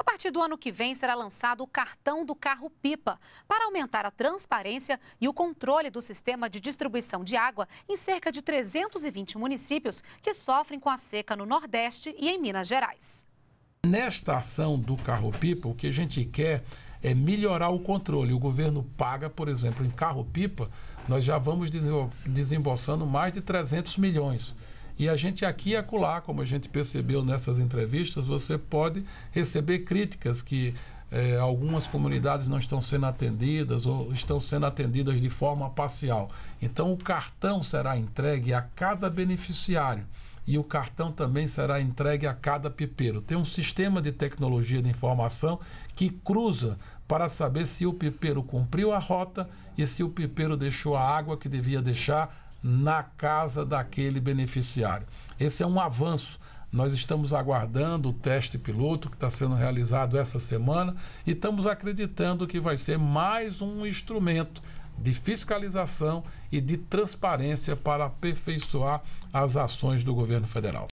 A partir do ano que vem será lançado o cartão do carro pipa para aumentar a transparência e o controle do sistema de distribuição de água em cerca de 320 municípios que sofrem com a seca no Nordeste e em Minas Gerais. Nesta ação do carro pipa, o que a gente quer é melhorar o controle. O governo paga, por exemplo, em carro pipa, nós já vamos desembolsando mais de 300 milhões. E a gente aqui e acolá, como a gente percebeu nessas entrevistas, você pode receber críticas que é, algumas comunidades não estão sendo atendidas ou estão sendo atendidas de forma parcial. Então, o cartão será entregue a cada beneficiário e o cartão também será entregue a cada pipeiro. Tem um sistema de tecnologia de informação que cruza para saber se o pipeiro cumpriu a rota e se o pipeiro deixou a água que devia deixar na casa daquele beneficiário. Esse é um avanço. Nós estamos aguardando o teste piloto que está sendo realizado essa semana e estamos acreditando que vai ser mais um instrumento de fiscalização e de transparência para aperfeiçoar as ações do governo federal.